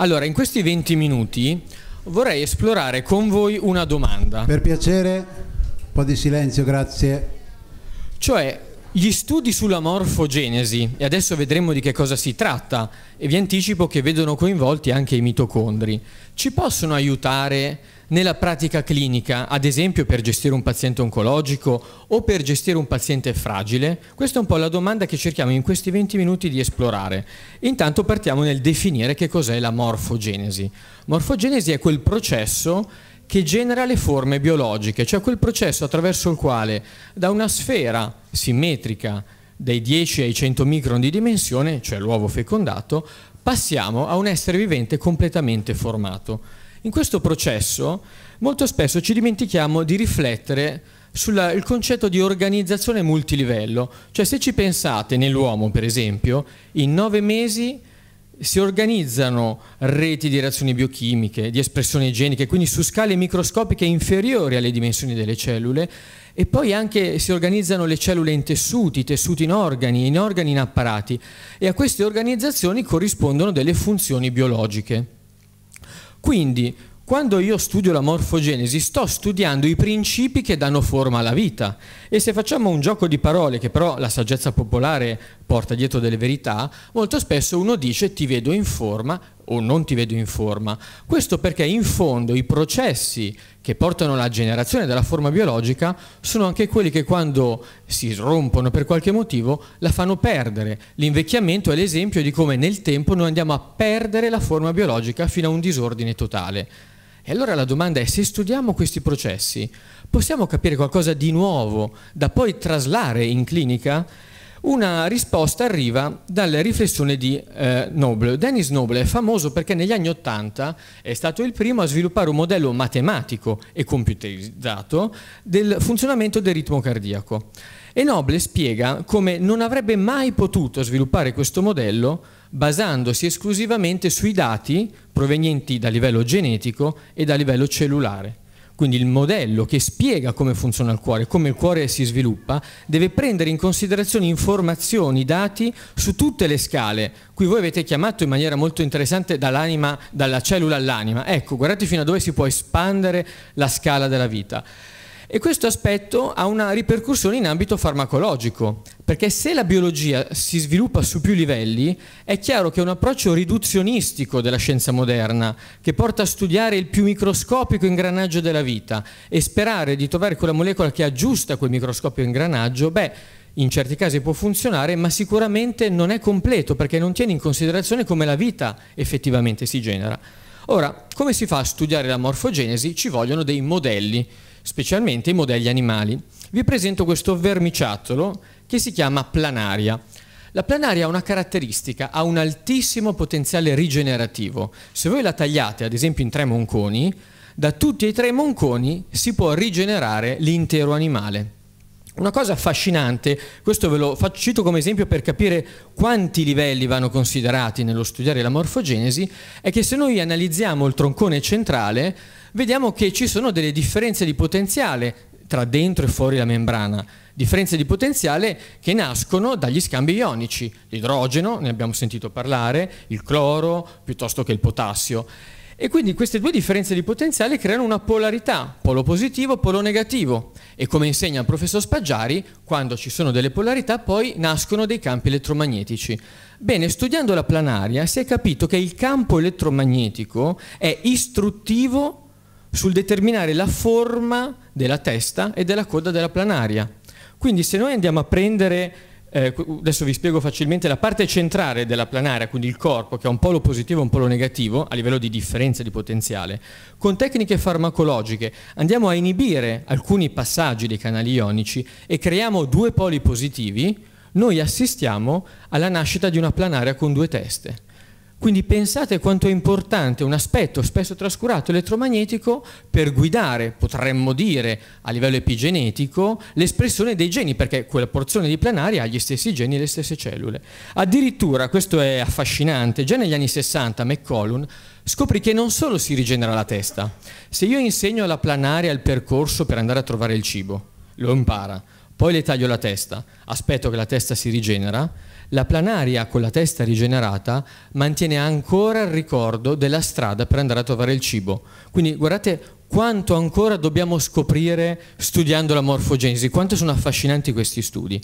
Allora, in questi 20 minuti vorrei esplorare con voi una domanda. Per piacere, un po' di silenzio, grazie. Cioè, gli studi sulla morfogenesi, e adesso vedremo di che cosa si tratta, e vi anticipo che vedono coinvolti anche i mitocondri, ci possono aiutare nella pratica clinica, ad esempio per gestire un paziente oncologico o per gestire un paziente fragile? Questa è un po' la domanda che cerchiamo in questi 20 minuti di esplorare. Intanto partiamo nel definire che cos'è la morfogenesi. Morfogenesi è quel processo che genera le forme biologiche, cioè quel processo attraverso il quale da una sfera simmetrica dai 10 ai 100 micron di dimensione, cioè l'uovo fecondato, passiamo a un essere vivente completamente formato. In questo processo molto spesso ci dimentichiamo di riflettere sul concetto di organizzazione multilivello, cioè se ci pensate nell'uomo per esempio, in nove mesi si organizzano reti di reazioni biochimiche, di espressione igeniche, quindi su scale microscopiche inferiori alle dimensioni delle cellule, e poi anche si organizzano le cellule in tessuti, tessuti in organi, in organi in apparati, e a queste organizzazioni corrispondono delle funzioni biologiche. Quindi quando io studio la morfogenesi sto studiando i principi che danno forma alla vita e se facciamo un gioco di parole che però la saggezza popolare porta dietro delle verità, molto spesso uno dice ti vedo in forma o non ti vedo in forma. Questo perché in fondo i processi che portano alla generazione della forma biologica sono anche quelli che quando si rompono per qualche motivo la fanno perdere. L'invecchiamento è l'esempio di come nel tempo noi andiamo a perdere la forma biologica fino a un disordine totale. E allora la domanda è se studiamo questi processi, possiamo capire qualcosa di nuovo da poi traslare in clinica? Una risposta arriva dalla riflessione di eh, Noble. Dennis Noble è famoso perché negli anni Ottanta è stato il primo a sviluppare un modello matematico e computerizzato del funzionamento del ritmo cardiaco. E Noble spiega come non avrebbe mai potuto sviluppare questo modello basandosi esclusivamente sui dati provenienti da livello genetico e da livello cellulare. Quindi il modello che spiega come funziona il cuore, come il cuore si sviluppa, deve prendere in considerazione informazioni, dati su tutte le scale. Qui voi avete chiamato in maniera molto interessante dalla cellula all'anima. Ecco, guardate fino a dove si può espandere la scala della vita. E questo aspetto ha una ripercussione in ambito farmacologico. Perché se la biologia si sviluppa su più livelli, è chiaro che un approccio riduzionistico della scienza moderna, che porta a studiare il più microscopico ingranaggio della vita e sperare di trovare quella molecola che aggiusta quel microscopico ingranaggio, beh, in certi casi può funzionare, ma sicuramente non è completo perché non tiene in considerazione come la vita effettivamente si genera. Ora, come si fa a studiare la morfogenesi? Ci vogliono dei modelli, specialmente i modelli animali. Vi presento questo vermiciattolo che si chiama planaria. La planaria ha una caratteristica, ha un altissimo potenziale rigenerativo. Se voi la tagliate, ad esempio, in tre monconi, da tutti e tre i monconi si può rigenerare l'intero animale. Una cosa affascinante, questo ve lo faccio, cito come esempio per capire quanti livelli vanno considerati nello studiare la morfogenesi, è che se noi analizziamo il troncone centrale vediamo che ci sono delle differenze di potenziale tra dentro e fuori la membrana differenze di potenziale che nascono dagli scambi ionici, l'idrogeno, ne abbiamo sentito parlare, il cloro piuttosto che il potassio. E quindi queste due differenze di potenziale creano una polarità, polo positivo, polo negativo. E come insegna il professor Spaggiari, quando ci sono delle polarità poi nascono dei campi elettromagnetici. Bene, studiando la planaria si è capito che il campo elettromagnetico è istruttivo sul determinare la forma della testa e della coda della planaria. Quindi se noi andiamo a prendere, eh, adesso vi spiego facilmente, la parte centrale della planaria, quindi il corpo, che ha un polo positivo e un polo negativo, a livello di differenza di potenziale, con tecniche farmacologiche andiamo a inibire alcuni passaggi dei canali ionici e creiamo due poli positivi, noi assistiamo alla nascita di una planaria con due teste. Quindi pensate quanto è importante un aspetto spesso trascurato elettromagnetico per guidare, potremmo dire, a livello epigenetico, l'espressione dei geni, perché quella porzione di planaria ha gli stessi geni e le stesse cellule. Addirittura, questo è affascinante, già negli anni 60 McCollum scoprì che non solo si rigenera la testa, se io insegno alla planaria il percorso per andare a trovare il cibo, lo impara, poi le taglio la testa, aspetto che la testa si rigenera, la planaria con la testa rigenerata mantiene ancora il ricordo della strada per andare a trovare il cibo. Quindi guardate quanto ancora dobbiamo scoprire studiando la morfogenesi, quanto sono affascinanti questi studi.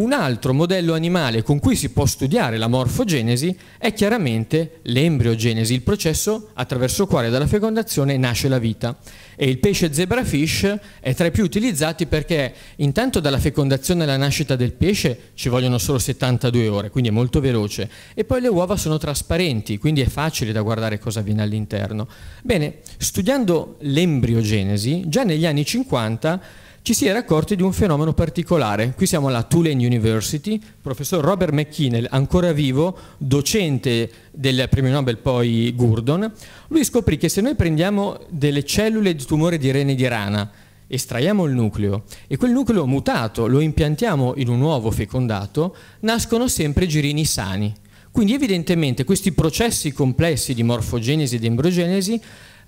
Un altro modello animale con cui si può studiare la morfogenesi è chiaramente l'embriogenesi, il processo attraverso il quale dalla fecondazione nasce la vita. E il pesce zebrafish è tra i più utilizzati perché intanto dalla fecondazione alla nascita del pesce ci vogliono solo 72 ore, quindi è molto veloce, e poi le uova sono trasparenti, quindi è facile da guardare cosa viene all'interno. Bene, studiando l'embriogenesi, già negli anni 50 ci si era accorti di un fenomeno particolare. Qui siamo alla Tulane University, il professor Robert McKinnell, ancora vivo, docente del premio Nobel poi Gurdon, lui scoprì che se noi prendiamo delle cellule di tumore di rene di rana, estraiamo il nucleo e quel nucleo mutato lo impiantiamo in un uovo fecondato, nascono sempre girini sani. Quindi evidentemente questi processi complessi di morfogenesi ed embriogenesi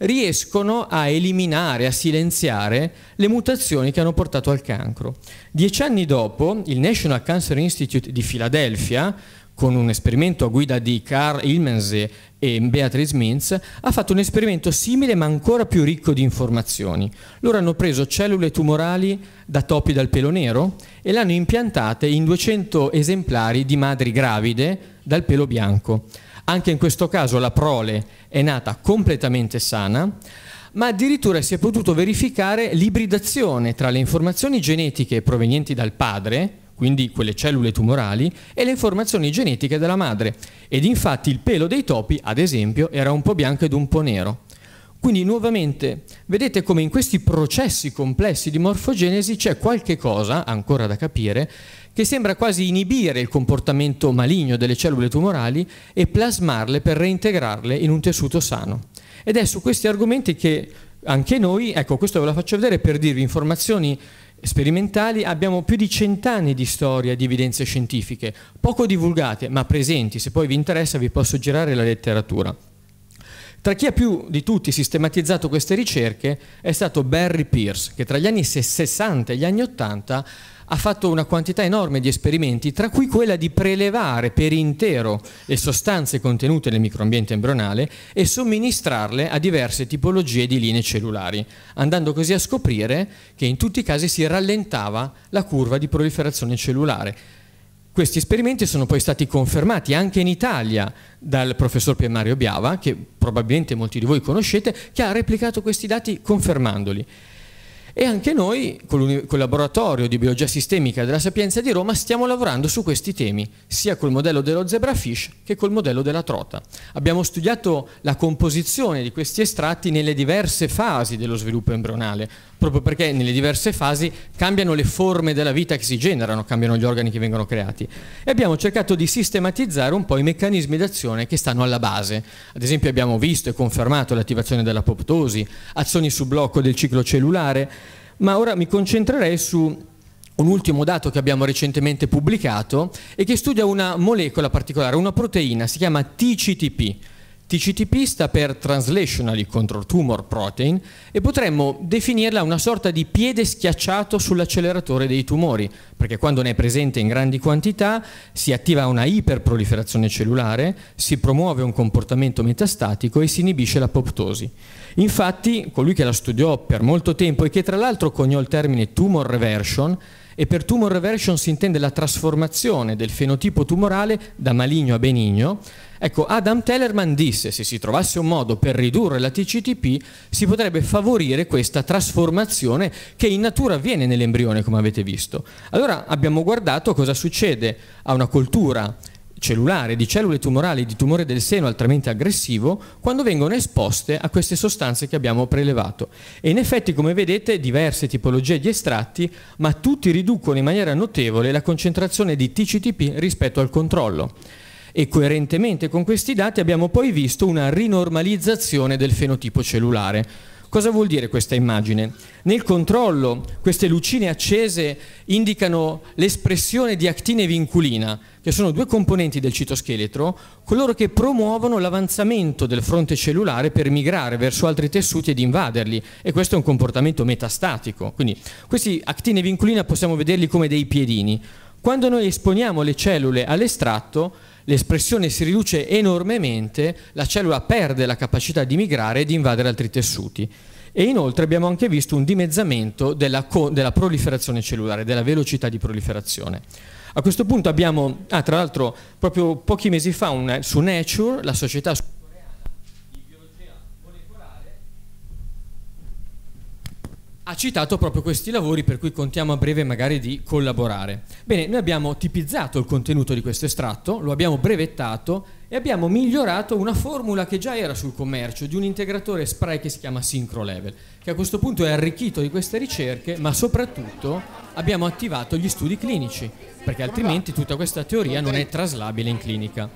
riescono a eliminare, a silenziare le mutazioni che hanno portato al cancro. Dieci anni dopo, il National Cancer Institute di Filadelfia, con un esperimento a guida di Carl Ilmense e Beatrice Mintz, ha fatto un esperimento simile ma ancora più ricco di informazioni. Loro hanno preso cellule tumorali da topi dal pelo nero e le hanno impiantate in 200 esemplari di madri gravide dal pelo bianco. Anche in questo caso la prole è nata completamente sana, ma addirittura si è potuto verificare l'ibridazione tra le informazioni genetiche provenienti dal padre, quindi quelle cellule tumorali, e le informazioni genetiche della madre. Ed infatti il pelo dei topi, ad esempio, era un po' bianco ed un po' nero. Quindi nuovamente vedete come in questi processi complessi di morfogenesi c'è qualche cosa, ancora da capire, che sembra quasi inibire il comportamento maligno delle cellule tumorali e plasmarle per reintegrarle in un tessuto sano. Ed è su questi argomenti che anche noi, ecco questo ve lo faccio vedere per dirvi informazioni sperimentali, abbiamo più di cent'anni di storia di evidenze scientifiche, poco divulgate ma presenti, se poi vi interessa vi posso girare la letteratura. Tra chi ha più di tutti sistematizzato queste ricerche è stato Barry Pierce, che tra gli anni 60 e gli anni 80 ha fatto una quantità enorme di esperimenti, tra cui quella di prelevare per intero le sostanze contenute nel microambiente embrionale e somministrarle a diverse tipologie di linee cellulari, andando così a scoprire che in tutti i casi si rallentava la curva di proliferazione cellulare questi esperimenti sono poi stati confermati anche in Italia dal professor Pier Biava, che probabilmente molti di voi conoscete, che ha replicato questi dati confermandoli. E anche noi, con il laboratorio di biologia sistemica della Sapienza di Roma, stiamo lavorando su questi temi, sia col modello dello zebrafish che col modello della trota. Abbiamo studiato la composizione di questi estratti nelle diverse fasi dello sviluppo embrionale, proprio perché nelle diverse fasi cambiano le forme della vita che si generano, cambiano gli organi che vengono creati. E abbiamo cercato di sistematizzare un po' i meccanismi d'azione che stanno alla base. Ad esempio abbiamo visto e confermato l'attivazione dell'apoptosi, azioni su blocco del ciclo cellulare, ma ora mi concentrerei su un ultimo dato che abbiamo recentemente pubblicato e che studia una molecola particolare, una proteina, si chiama TCTP TCTP sta per Translationally Control Tumor Protein e potremmo definirla una sorta di piede schiacciato sull'acceleratore dei tumori, perché quando ne è presente in grandi quantità si attiva una iperproliferazione cellulare, si promuove un comportamento metastatico e si inibisce l'apoptosi. Infatti, colui che la studiò per molto tempo e che tra l'altro coniò il termine tumor reversion, e per tumor reversion si intende la trasformazione del fenotipo tumorale da maligno a benigno, Ecco, Adam Tellerman disse se si trovasse un modo per ridurre la TCTP si potrebbe favorire questa trasformazione che in natura avviene nell'embrione, come avete visto. Allora abbiamo guardato cosa succede a una coltura cellulare, di cellule tumorali di tumore del seno altrimenti aggressivo, quando vengono esposte a queste sostanze che abbiamo prelevato. E in effetti, come vedete, diverse tipologie di estratti, ma tutti riducono in maniera notevole la concentrazione di TCTP rispetto al controllo e coerentemente con questi dati abbiamo poi visto una rinormalizzazione del fenotipo cellulare. Cosa vuol dire questa immagine? Nel controllo queste lucine accese indicano l'espressione di actine vinculina, che sono due componenti del citoscheletro, coloro che promuovono l'avanzamento del fronte cellulare per migrare verso altri tessuti ed invaderli, e questo è un comportamento metastatico. Quindi questi actine vinculina possiamo vederli come dei piedini. Quando noi esponiamo le cellule all'estratto, l'espressione si riduce enormemente, la cellula perde la capacità di migrare e di invadere altri tessuti. E inoltre abbiamo anche visto un dimezzamento della, della proliferazione cellulare, della velocità di proliferazione. A questo punto abbiamo, ah, tra l'altro, proprio pochi mesi fa una, su Nature, la società ha citato proprio questi lavori per cui contiamo a breve magari di collaborare. Bene, noi abbiamo tipizzato il contenuto di questo estratto, lo abbiamo brevettato e abbiamo migliorato una formula che già era sul commercio di un integratore spray che si chiama Synchro Level, che a questo punto è arricchito di queste ricerche, ma soprattutto abbiamo attivato gli studi clinici, perché altrimenti tutta questa teoria non è traslabile in clinica.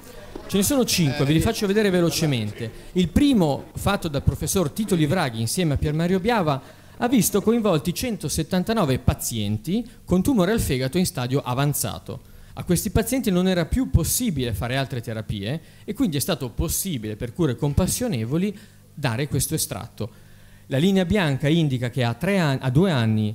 Ce ne sono cinque, ve li faccio vedere velocemente. Il primo, fatto dal professor Tito Livraghi insieme a Pier Mario Biava, ha visto coinvolti 179 pazienti con tumore al fegato in stadio avanzato. A questi pazienti non era più possibile fare altre terapie e quindi è stato possibile, per cure compassionevoli, dare questo estratto. La linea bianca indica che a, an a due anni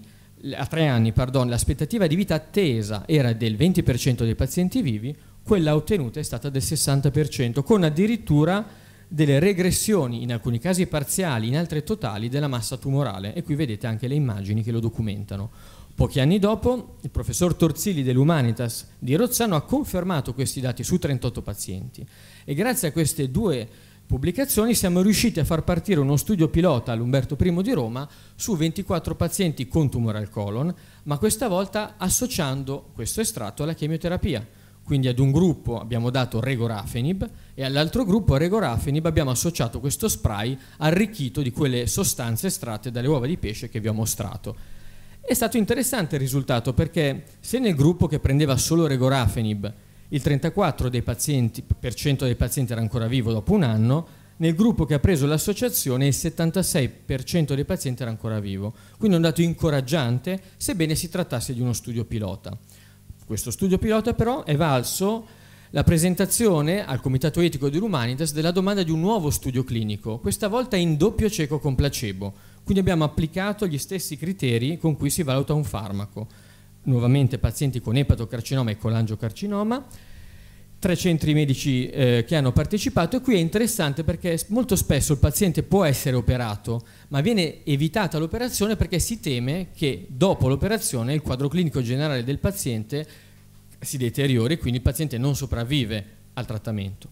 a tre anni l'aspettativa di vita attesa era del 20% dei pazienti vivi, quella ottenuta è stata del 60%, con addirittura delle regressioni, in alcuni casi parziali, in altri totali, della massa tumorale e qui vedete anche le immagini che lo documentano. Pochi anni dopo il professor Torzilli dell'Umanitas di Rozzano ha confermato questi dati su 38 pazienti e grazie a queste due pubblicazioni siamo riusciti a far partire uno studio pilota all'Umberto I di Roma su 24 pazienti con tumore al colon, ma questa volta associando questo estratto alla chemioterapia. Quindi ad un gruppo abbiamo dato regorafenib e all'altro gruppo regorafenib abbiamo associato questo spray arricchito di quelle sostanze estratte dalle uova di pesce che vi ho mostrato. È stato interessante il risultato perché se nel gruppo che prendeva solo regorafenib il 34% dei pazienti, dei pazienti era ancora vivo dopo un anno, nel gruppo che ha preso l'associazione il 76% dei pazienti era ancora vivo. Quindi un dato incoraggiante, sebbene si trattasse di uno studio pilota. Questo studio pilota però è valso la presentazione al Comitato Etico di della domanda di un nuovo studio clinico, questa volta in doppio cieco con placebo, quindi abbiamo applicato gli stessi criteri con cui si valuta un farmaco. Nuovamente pazienti con epatocarcinoma e colangiocarcinoma, tre centri medici eh, che hanno partecipato e qui è interessante perché molto spesso il paziente può essere operato ma viene evitata l'operazione perché si teme che dopo l'operazione il quadro clinico generale del paziente si deteriori e quindi il paziente non sopravvive al trattamento.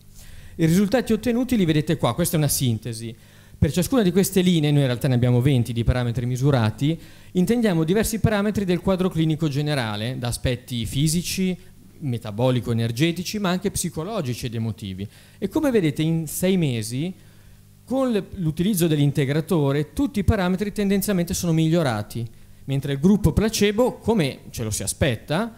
I risultati ottenuti li vedete qua, questa è una sintesi. Per ciascuna di queste linee, noi in realtà ne abbiamo 20 di parametri misurati, intendiamo diversi parametri del quadro clinico generale, da aspetti fisici, metabolico-energetici, ma anche psicologici ed emotivi. E come vedete in sei mesi, con l'utilizzo dell'integratore, tutti i parametri tendenzialmente sono migliorati, mentre il gruppo placebo, come ce lo si aspetta,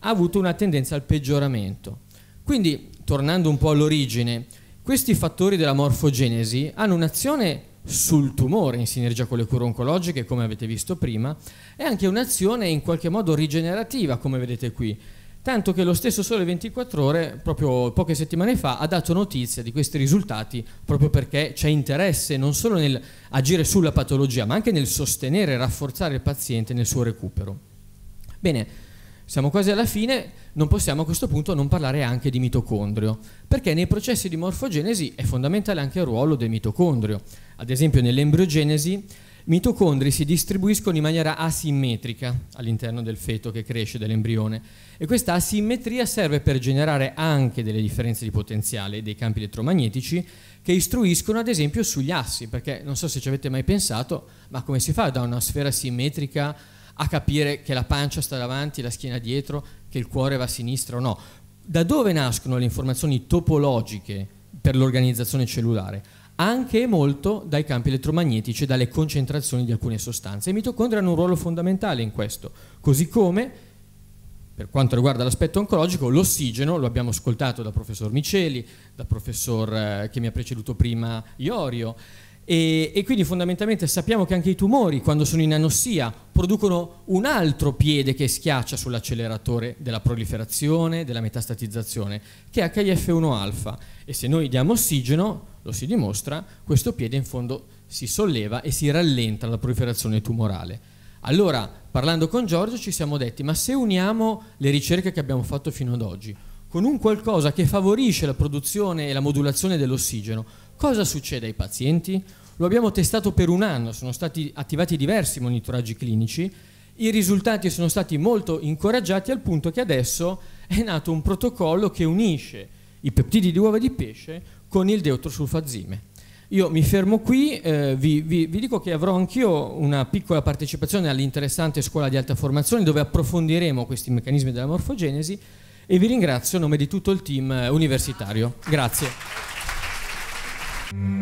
ha avuto una tendenza al peggioramento. Quindi, tornando un po' all'origine, questi fattori della morfogenesi hanno un'azione sul tumore in sinergia con le cure oncologiche, come avete visto prima, e anche un'azione in qualche modo rigenerativa, come vedete qui, tanto che lo stesso Sole 24 Ore, proprio poche settimane fa, ha dato notizia di questi risultati proprio perché c'è interesse non solo nel agire sulla patologia, ma anche nel sostenere e rafforzare il paziente nel suo recupero. Bene, siamo quasi alla fine, non possiamo a questo punto non parlare anche di mitocondrio, perché nei processi di morfogenesi è fondamentale anche il ruolo del mitocondrio. Ad esempio nell'embriogenesi mitocondri si distribuiscono in maniera asimmetrica all'interno del feto che cresce, dell'embrione, e questa asimmetria serve per generare anche delle differenze di potenziale dei campi elettromagnetici che istruiscono ad esempio sugli assi, perché non so se ci avete mai pensato, ma come si fa da una sfera simmetrica a capire che la pancia sta davanti, la schiena dietro, che il cuore va a sinistra o no? Da dove nascono le informazioni topologiche per l'organizzazione cellulare? anche e molto dai campi elettromagnetici e dalle concentrazioni di alcune sostanze. I mitocondri hanno un ruolo fondamentale in questo, così come per quanto riguarda l'aspetto oncologico, l'ossigeno, lo abbiamo ascoltato dal professor Miceli, dal professor eh, che mi ha preceduto prima Iorio, e, e, quindi fondamentalmente sappiamo che anche i tumori, quando sono in anossia, producono un altro piede che schiaccia sull'acceleratore della proliferazione, della metastatizzazione, che è HIF1-alfa. E se noi diamo ossigeno, lo si dimostra, questo piede in fondo si solleva e si rallenta la proliferazione tumorale. Allora, parlando con Giorgio, ci siamo detti, ma se uniamo le ricerche che abbiamo fatto fino ad oggi, con un qualcosa che favorisce la produzione e la modulazione dell'ossigeno, Cosa succede ai pazienti? Lo abbiamo testato per un anno, sono stati attivati diversi monitoraggi clinici, i risultati sono stati molto incoraggiati al punto che adesso è nato un protocollo che unisce i peptidi di uova di pesce con il deutrosulfazime. Io mi fermo qui, eh, vi, vi, vi, dico che avrò anch'io una piccola partecipazione all'interessante scuola di alta formazione dove approfondiremo questi meccanismi della morfogenesi e vi ringrazio a nome di tutto il team eh, universitario. Grazie. Mm.